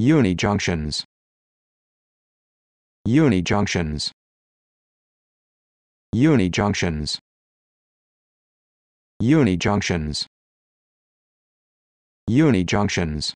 Unijunctions Unijunctions Unijunctions Unijunctions Unijunctions